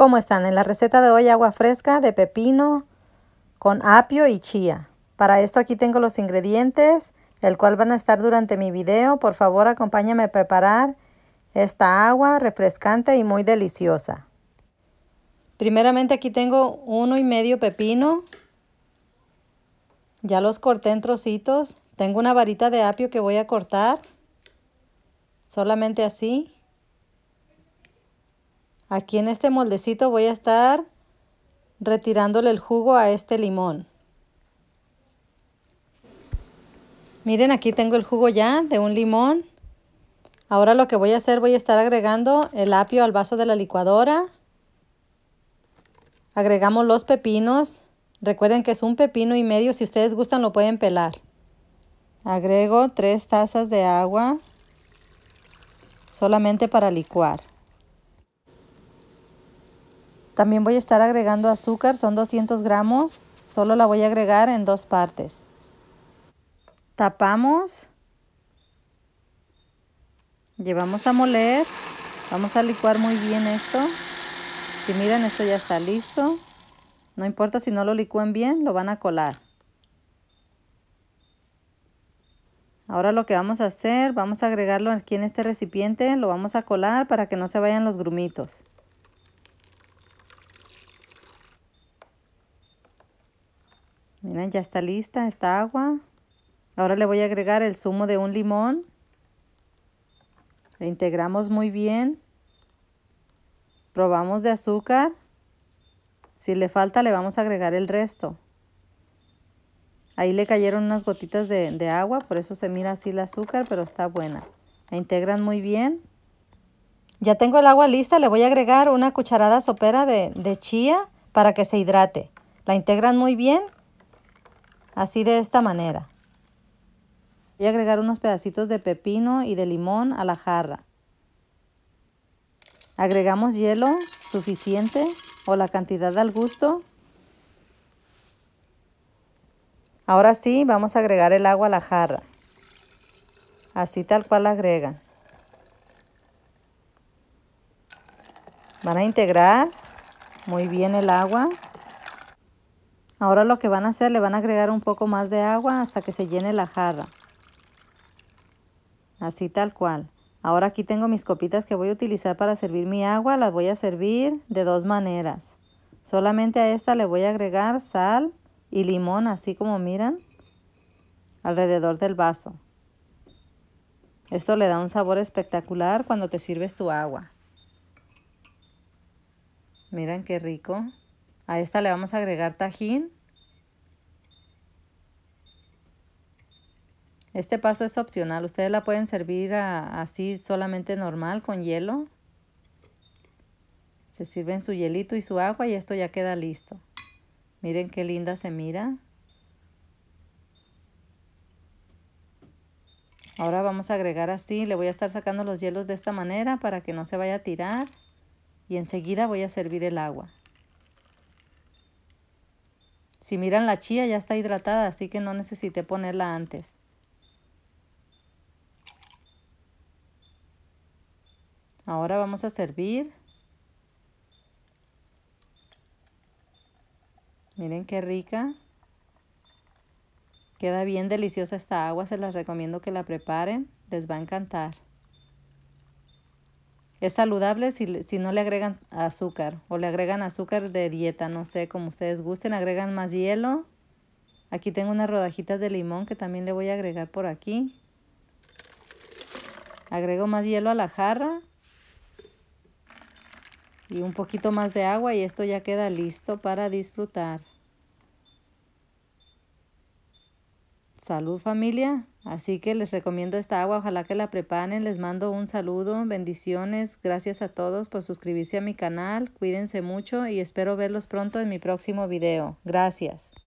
¿Cómo están? En la receta de hoy agua fresca de pepino con apio y chía. Para esto aquí tengo los ingredientes, el cual van a estar durante mi video. Por favor, acompáñame a preparar esta agua refrescante y muy deliciosa. Primeramente aquí tengo uno y medio pepino. Ya los corté en trocitos. Tengo una varita de apio que voy a cortar. Solamente así. Aquí en este moldecito voy a estar retirándole el jugo a este limón. Miren, aquí tengo el jugo ya de un limón. Ahora lo que voy a hacer, voy a estar agregando el apio al vaso de la licuadora. Agregamos los pepinos. Recuerden que es un pepino y medio. Si ustedes gustan, lo pueden pelar. Agrego tres tazas de agua solamente para licuar. También voy a estar agregando azúcar, son 200 gramos, solo la voy a agregar en dos partes. Tapamos, llevamos a moler, vamos a licuar muy bien esto. Si miran esto ya está listo, no importa si no lo licúen bien, lo van a colar. Ahora lo que vamos a hacer, vamos a agregarlo aquí en este recipiente, lo vamos a colar para que no se vayan los grumitos. Miren, ya está lista esta agua. Ahora le voy a agregar el zumo de un limón. Le integramos muy bien. Probamos de azúcar. Si le falta le vamos a agregar el resto. Ahí le cayeron unas gotitas de, agua, por eso se mira así el azúcar, pero está buena. La integran muy bien. Ya tengo el agua lista, le voy a agregar una cucharada sopera de, de chía para que se hidrate. La integran muy bien así de esta manera. Voy a agregar unos pedacitos de pepino y de limón a la jarra. Agregamos hielo suficiente o la cantidad al gusto. Ahora sí, vamos a agregar el agua a la jarra. Así tal cual la agregan. Van a integrar muy bien el agua. Ahora lo que van a hacer, le van a agregar un poco más de agua hasta que se llene la jarra. Así tal cual. Ahora aquí tengo mis copitas que voy a utilizar para servir mi agua. Las voy a servir de dos maneras. Solamente a esta le voy a agregar sal y limón, así como miran, alrededor del vaso. Esto le da un sabor espectacular cuando te sirves tu agua. Miren qué rico. A esta le vamos a agregar tajín. Este paso es opcional. Ustedes la pueden servir así solamente normal con hielo. Se sirven su hielito y su agua y esto ya queda listo. Miren qué linda se mira. Ahora vamos a agregar así, le voy a estar sacando los hielos de esta manera para que no se vaya a tirar y enseguida voy a servir el agua. Si miran la chía ya está hidratada, así que no necesité ponerla antes. Ahora vamos a servir. Miren qué rica. Queda bien deliciosa esta agua, se las recomiendo que la preparen, les va a encantar es saludable si, si, no le agregan azúcar o le agregan azúcar de dieta, no sé, como ustedes gusten, agregan más hielo. Aquí tengo unas rodajitas de limón que también le voy a agregar por aquí. Agrego más hielo a la jarra y un poquito más de agua y esto ya queda listo para disfrutar. Salud familia. Así que les recomiendo esta agua, ojalá que la preparen. Les mando un saludo, bendiciones, gracias a todos por suscribirse a mi canal, cuídense mucho y espero verlos pronto en mi próximo video. Gracias.